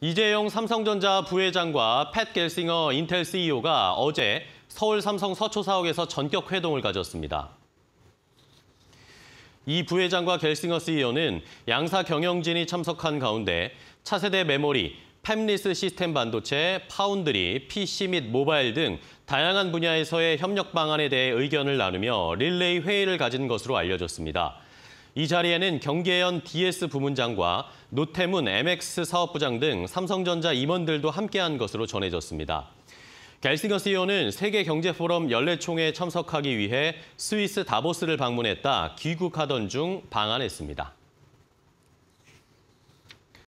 이재용 삼성전자 부회장과 팻 겔싱어 인텔 CEO가 어제 서울 삼성 서초 사옥에서 전격 회동을 가졌습니다. 이 부회장과 겔싱어 CEO는 양사 경영진이 참석한 가운데 차세대 메모리, 팹리스 시스템 반도체, 파운드리, PC 및 모바일 등 다양한 분야에서의 협력 방안에 대해 의견을 나누며 릴레이 회의를 가진 것으로 알려졌습니다. 이 자리에는 경계현 DS 부문장과 노태문 MX 사업부장 등 삼성전자 임원들도 함께한 것으로 전해졌습니다. 갤싱거 CEO는 세계 경제 포럼 연례총회에 참석하기 위해 스위스 다보스를 방문했다 귀국하던 중 방한했습니다.